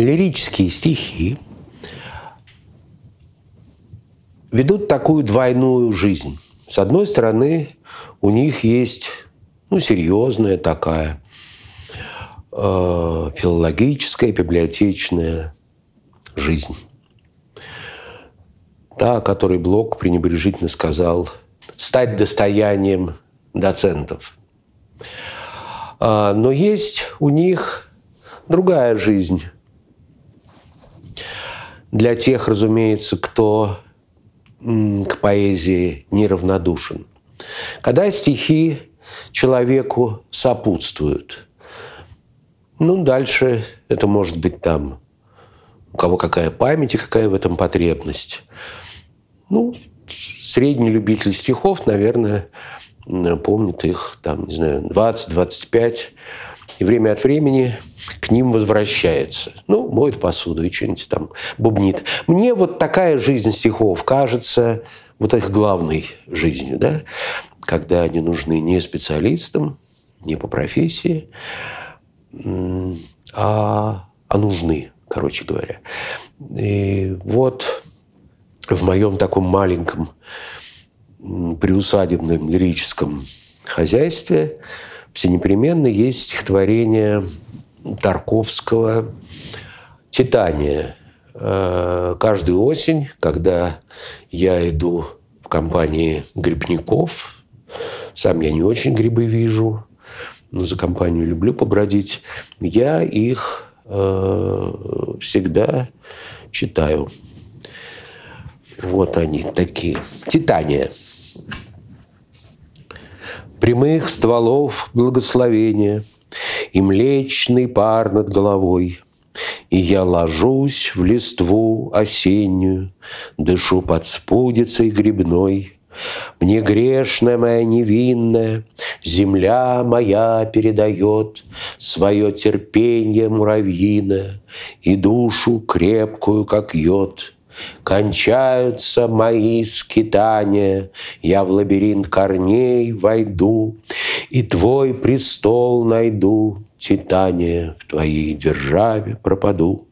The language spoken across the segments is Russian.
лирические стихи ведут такую двойную жизнь. С одной стороны, у них есть ну, серьезная такая э, филологическая, библиотечная жизнь. Та, о которой Блок пренебрежительно сказал, стать достоянием доцентов. А, но есть у них другая жизнь, для тех, разумеется, кто к поэзии неравнодушен. Когда стихи человеку сопутствуют, ну, дальше это может быть там, у кого какая память и какая в этом потребность. Ну, средний любитель стихов, наверное, помнит их, там, не знаю, 20-25 и время от времени к ним возвращается. Ну, моет посуду и что-нибудь там бубнит. Мне вот такая жизнь стихов кажется вот их главной жизнью, да? когда они нужны не специалистам, не по профессии, а, а нужны, короче говоря. И вот в моем таком маленьком приусадебном лирическом хозяйстве – все непременно есть стихотворение Тарковского «Титания». Э, Каждую осень, когда я иду в компании грибников, сам я не очень грибы вижу, но за компанию люблю побродить, я их э, всегда читаю. Вот они такие. «Титания» прямых стволов благословения и млечный пар над головой. И я ложусь в листву осеннюю, дышу под спудицей грибной. Мне грешная моя невинная, земля моя передает свое терпение муравьиное и душу крепкую, как йод — Кончаются мои скитания, Я в лабиринт корней войду, И твой престол найду, Титания, в твоей державе пропаду.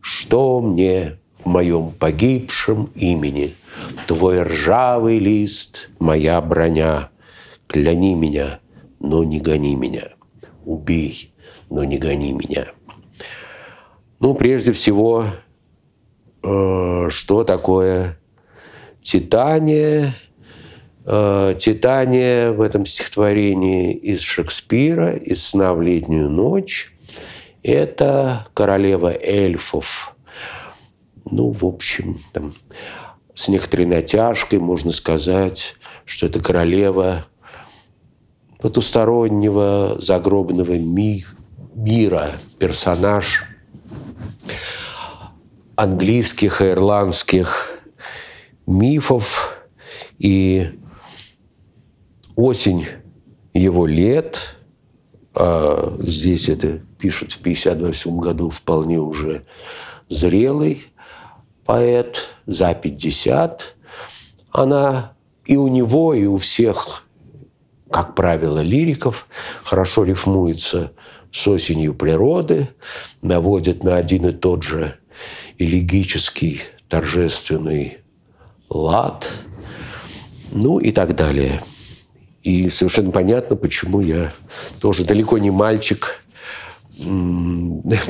Что мне в моем погибшем имени? Твой ржавый лист, моя броня. Кляни меня, но не гони меня. Убей, но не гони меня. Ну, прежде всего, Э, что такое Титания? Э, Титания в этом стихотворении из Шекспира, из «Сна в летнюю ночь» – это королева эльфов. Ну, в общем, там, с некоторой натяжкой можно сказать, что это королева потустороннего загробного ми мира, персонаж – английских и ирландских мифов и осень его лет, а здесь это пишут в 1958 году вполне уже зрелый поэт, за 50, она и у него, и у всех, как правило, лириков хорошо рифмуется с осенью природы, наводит на один и тот же элегический торжественный лад, ну и так далее. И совершенно понятно, почему я тоже далеко не мальчик,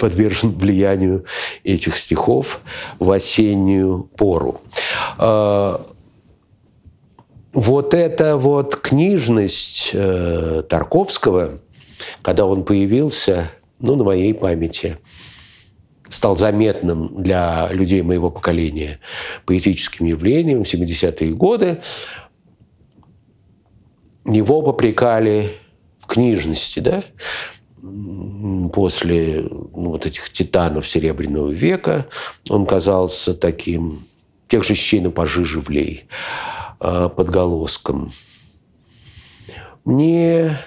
подвержен влиянию этих стихов в осеннюю пору. А, вот эта вот книжность э, Тарковского, когда он появился, ну, на моей памяти – стал заметным для людей моего поколения поэтическим явлением в 70-е годы, его попрекали в книжности, да, после ну, вот этих титанов Серебряного века он казался таким, тех же щей на живлей, а, подголоском. Мне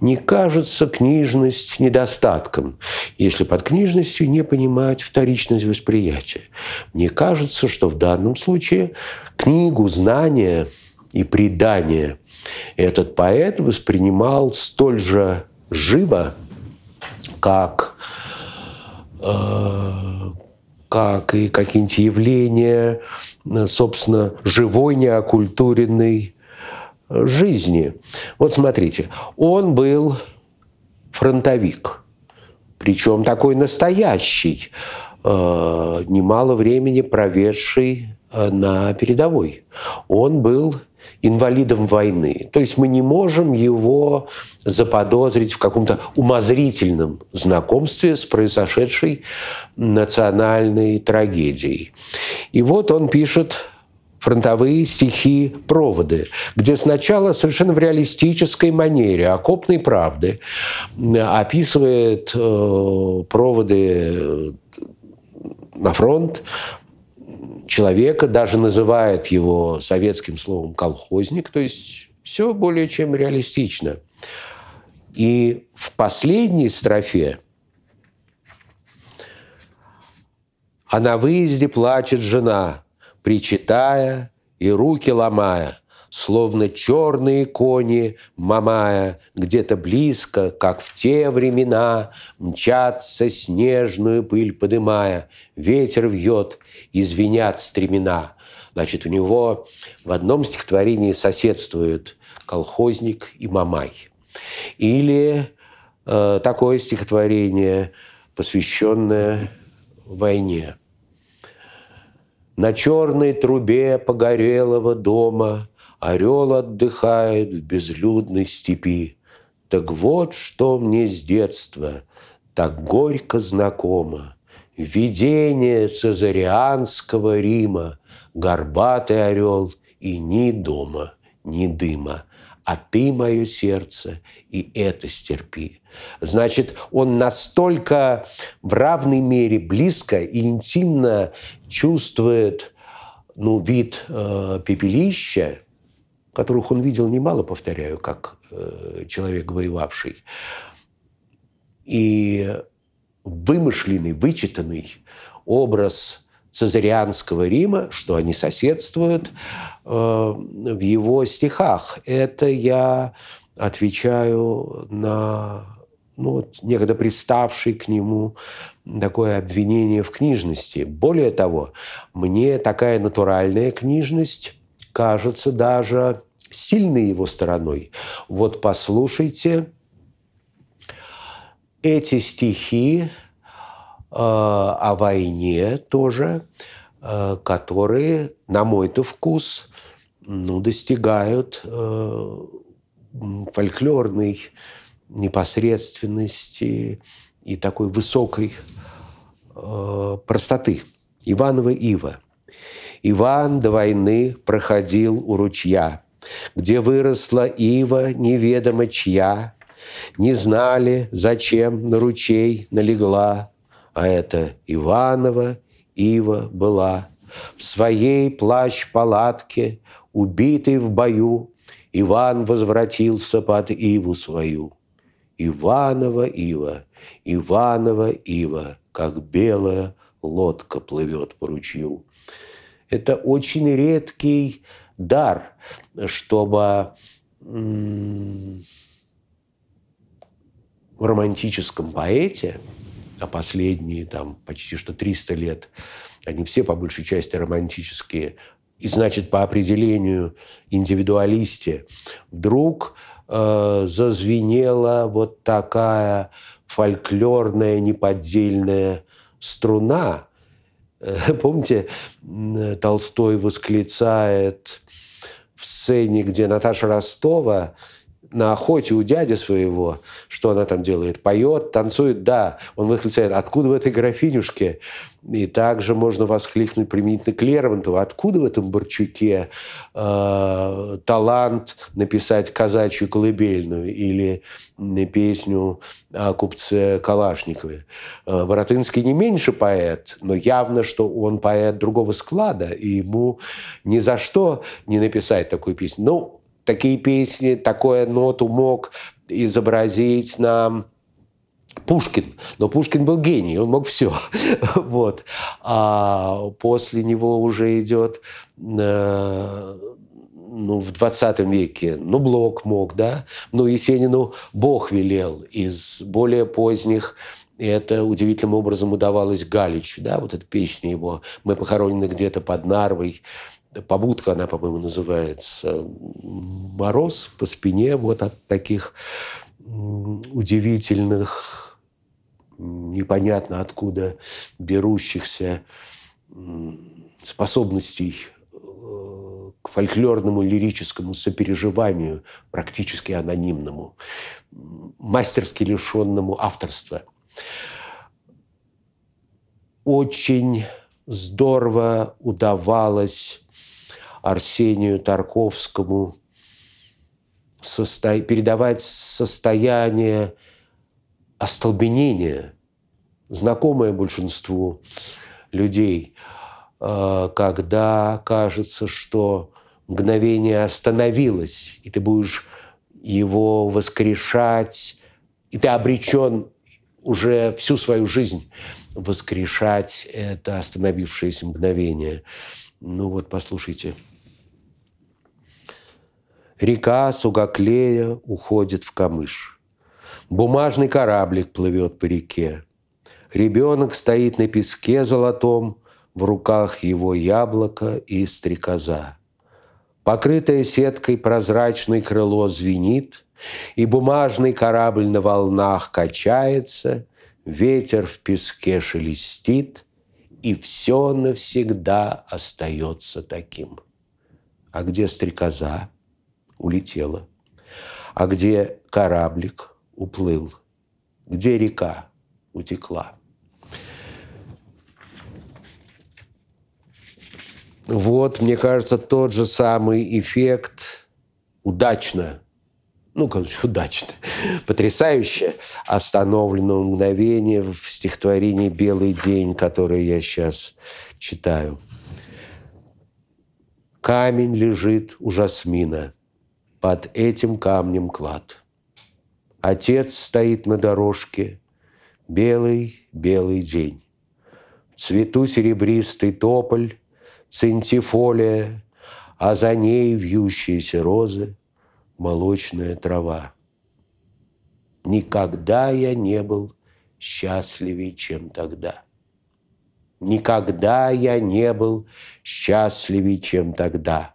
не кажется книжность недостатком, если под книжностью не понимать вторичность восприятия. Мне кажется, что в данном случае книгу знания и предания этот поэт воспринимал столь же живо, как, э, как и какие-нибудь явления, собственно, живой неокультуренной жизни. Вот смотрите, он был фронтовик, причем такой настоящий, э, немало времени проведший э, на передовой. Он был инвалидом войны. То есть мы не можем его заподозрить в каком-то умозрительном знакомстве с произошедшей национальной трагедией. И вот он пишет фронтовые стихи «Проводы», где сначала совершенно в реалистической манере окопной правды описывает э, проводы э, на фронт человека, даже называет его советским словом «колхозник», то есть все более чем реалистично. И в последней строфе «А на выезде плачет жена, причитая и руки ломая, словно черные кони, мамая, где-то близко, как в те времена, мчатся снежную пыль подымая, ветер вьет, извинят стремена. Значит, у него в одном стихотворении соседствуют колхозник и мамай. Или э, такое стихотворение, посвященное войне – на черной трубе погорелого дома Орел отдыхает в безлюдной степи. Так вот, что мне с детства так горько знакомо. Видение цезарианского Рима, Горбатый орел и ни дома, ни дыма а ты мое сердце, и это стерпи. Значит, он настолько в равной мере близко и интимно чувствует ну, вид э, пепелища, которых он видел немало, повторяю, как э, человек воевавший, и вымышленный, вычитанный образ Цезарианского Рима, что они соседствуют э, в его стихах. Это я отвечаю на ну, вот, некогда приставший к нему такое обвинение в книжности. Более того, мне такая натуральная книжность кажется даже сильной его стороной. Вот послушайте эти стихи Э, о войне тоже, э, которые, на мой-то вкус, ну, достигают э, фольклорной непосредственности и такой высокой простоты. Иванова Ива. Иван до войны проходил у ручья, где выросла ива неведомо чья, не знали, зачем на ручей налегла, а это Иванова Ива была, в своей плащ-палатке, убитый в бою, Иван возвратился под Иву свою. Иванова Ива, Иванова Ива, как белая лодка плывет по ручью. Это очень редкий дар, чтобы в романтическом поэте а последние там почти что 300 лет, они все по большей части романтические, и значит по определению индивидуалисте, вдруг э, зазвенела вот такая фольклорная неподдельная струна. Э, помните, Толстой восклицает в сцене, где Наташа Ростова на охоте у дяди своего, что она там делает, поет, танцует, да, он восклицает, откуда в этой графинюшке? И также можно воскликнуть применительно к Лермонтову, откуда в этом Борчуке э, талант написать казачью колыбельную или песню о купце Калашникове. Боротынский э, не меньше поэт, но явно, что он поэт другого склада, и ему ни за что не написать такую песню. Ну, такие песни, такое ноту мог изобразить нам Пушкин. Но Пушкин был гений, он мог все. вот. А после него уже идет э, ну, в 20 веке, ну, Блок мог, да? но ну, Есенину Бог велел из более поздних и это удивительным образом удавалось Галичу, да, вот эта песня его «Мы похоронены где-то под Нарвой», побудка, она, по-моему, называется, мороз по спине вот от таких удивительных, непонятно откуда берущихся способностей э, к фольклорному лирическому сопереживанию, практически анонимному, мастерски лишенному авторства. Очень здорово удавалось Арсению Тарковскому состо... передавать состояние остолбенения, знакомое большинству людей, а, когда кажется, что мгновение остановилось, и ты будешь его воскрешать, и ты обречен уже всю свою жизнь воскрешать это остановившееся мгновение. Ну вот, послушайте. Река Сугаклея уходит в камыш. Бумажный кораблик плывет по реке. Ребенок стоит на песке золотом, в руках его яблоко и стрекоза. Покрытое сеткой прозрачное крыло звенит, и бумажный корабль на волнах качается, ветер в песке шелестит, и все навсегда остается таким. А где стрекоза? улетела, а где кораблик уплыл, где река утекла. Вот, мне кажется, тот же самый эффект удачно, ну, как удачно, потрясающе остановленного мгновения в стихотворении «Белый день», которое я сейчас читаю. Камень лежит у жасмина – под этим камнем клад. Отец стоит на дорожке, белый-белый день. В цвету серебристый тополь, центифолия, а за ней вьющиеся розы, молочная трава. Никогда я не был счастливее, чем тогда. Никогда я не был счастливее, чем тогда.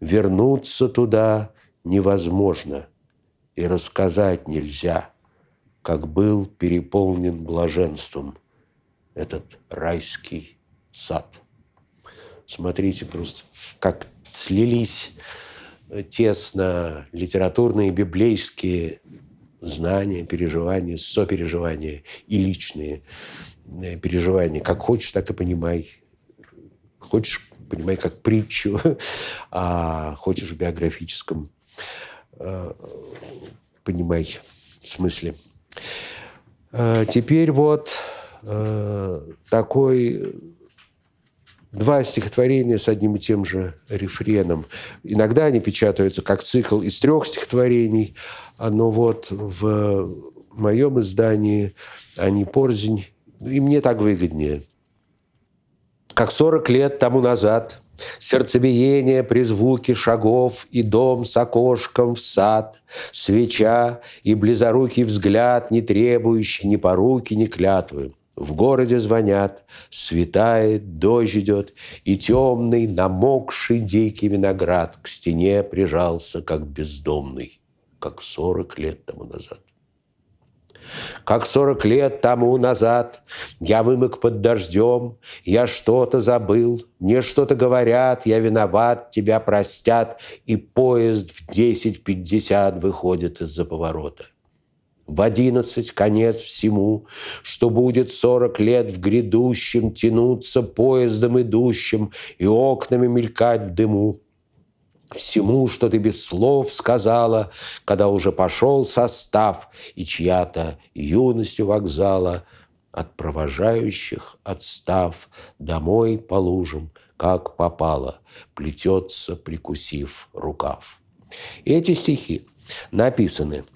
Вернуться туда невозможно и рассказать нельзя, как был переполнен блаженством этот райский сад. Смотрите просто, как слились тесно литературные, библейские знания, переживания, сопереживания и личные э, переживания. Как хочешь, так и понимай. Хочешь, понимай как притчу, а хочешь в биографическом Э, Понимаете, в смысле. Э, теперь вот э, такой два стихотворения с одним и тем же рефреном. Иногда они печатаются как цикл из трех стихотворений, но вот в моем издании они порзень, и мне так выгоднее. Как 40 лет тому назад – Сердцебиение при звуке шагов и дом с окошком в сад, свеча и близорукий взгляд, не требующий ни поруки, ни клятвы. В городе звонят, светает, дождь идет, и темный, намокший дикий виноград к стене прижался, как бездомный, как сорок лет тому назад. Как сорок лет тому назад я вымык под дождем, я что-то забыл, мне что-то говорят, я виноват, тебя простят, и поезд в 10.50 выходит из-за поворота. В одиннадцать конец всему, что будет сорок лет в грядущем тянуться поездом идущим и окнами мелькать в дыму всему, что ты без слов сказала, когда уже пошел состав и чья-то юностью вокзала от провожающих отстав домой по лужам, как попало, плетется, прикусив рукав. И эти стихи написаны –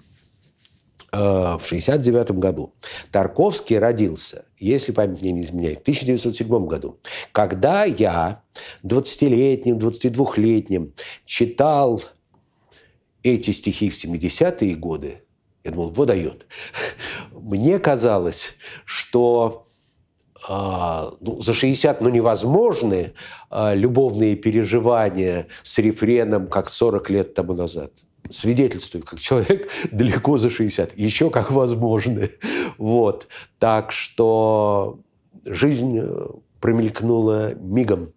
Э, в 1969 году. Тарковский родился, если память мне не изменяет, в 1907 году, когда я 20-летним, 22-летним читал эти стихи в 70-е годы, я думал, вот дает. Мне казалось, что э, ну, за 60 ну, невозможны э, любовные переживания с рефреном, как 40 лет тому назад – свидетельствую, как человек далеко за 60, еще как возможно. Вот. Так что жизнь э, промелькнула мигом.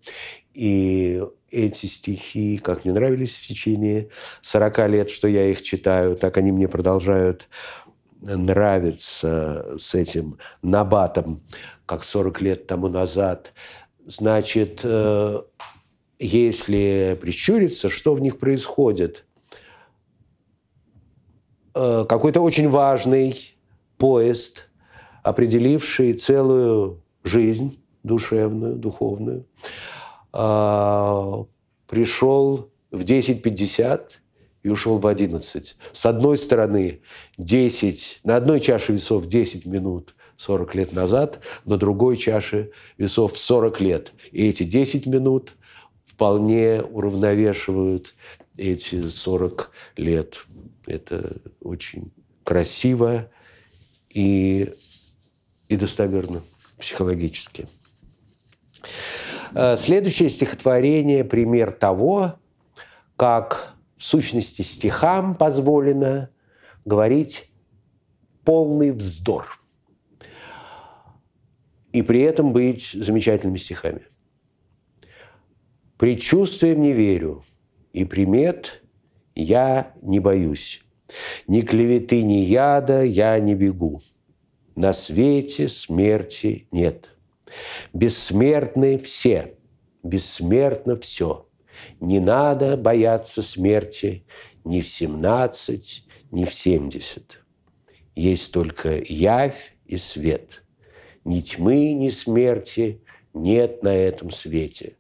И эти стихи, как мне нравились в течение 40 лет, что я их читаю, так они мне продолжают нравиться с этим набатом, как 40 лет тому назад. Значит, э, если прищуриться, что в них происходит – Э, какой-то очень важный поезд, определивший целую жизнь душевную, духовную, э, пришел в 10.50 и ушел в 11. С одной стороны, 10, на одной чаше весов 10 минут 40 лет назад, на другой чаше весов 40 лет. И эти 10 минут вполне уравновешивают эти 40 лет это очень красиво и, и достоверно психологически. Э, следующее стихотворение – пример того, как в сущности стихам позволено говорить полный вздор и при этом быть замечательными стихами. «Предчувствием не верю, и примет я не боюсь. Ни клеветы, ни яда я не бегу. На свете смерти нет. Бессмертны все. Бессмертно все. Не надо бояться смерти ни в семнадцать, ни в семьдесят. Есть только явь и свет. Ни тьмы, ни смерти нет на этом свете.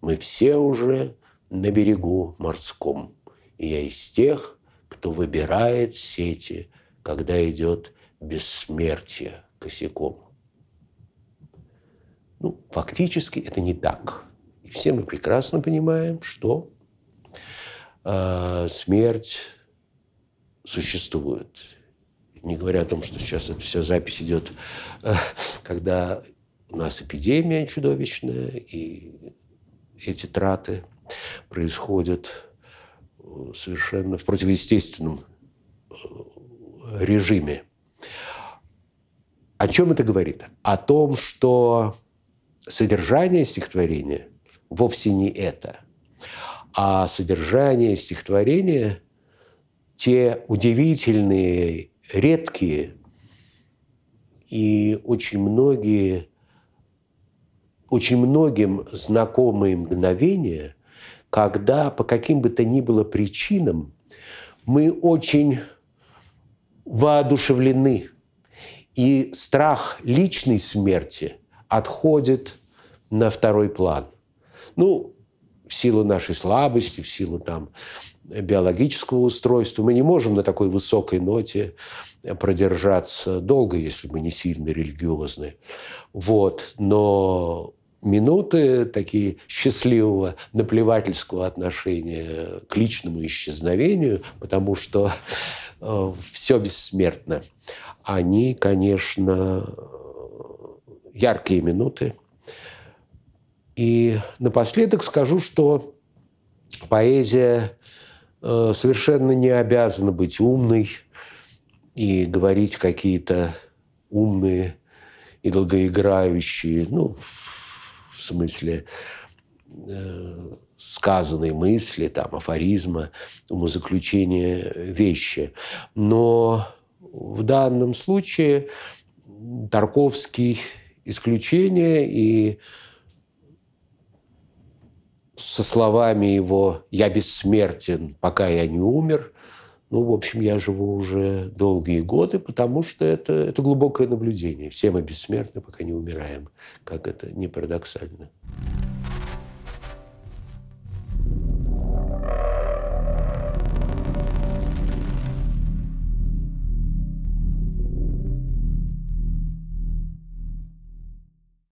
Мы все уже на берегу морском я из тех, кто выбирает сети, когда идет бессмертие косяком. Ну, фактически это не так. И все мы прекрасно понимаем, что э, смерть существует. Не говоря о том, что сейчас эта вся запись идет, э, когда у нас эпидемия чудовищная, и эти траты происходят совершенно в противоестественном э, режиме. О чем это говорит? О том, что содержание стихотворения вовсе не это, а содержание стихотворения – те удивительные, редкие и очень многие, очень многим знакомые мгновения – когда по каким бы то ни было причинам мы очень воодушевлены, и страх личной смерти отходит на второй план. Ну, в силу нашей слабости, в силу там, биологического устройства. Мы не можем на такой высокой ноте продержаться долго, если мы не сильно религиозны. Вот. Но минуты такие счастливого наплевательского отношения к личному исчезновению, потому что э, все бессмертно. Они, конечно, э, яркие минуты. И напоследок скажу, что поэзия э, совершенно не обязана быть умной и говорить какие-то умные и долгоиграющие, ну, в в смысле э, сказанной мысли, там, афоризма, умозаключения э, вещи. Но в данном случае Тарковский исключение, и со словами его «я бессмертен, пока я не умер», ну, в общем, я живу уже долгие годы, потому что это, это глубокое наблюдение. Все мы бессмертны, пока не умираем, как это не парадоксально.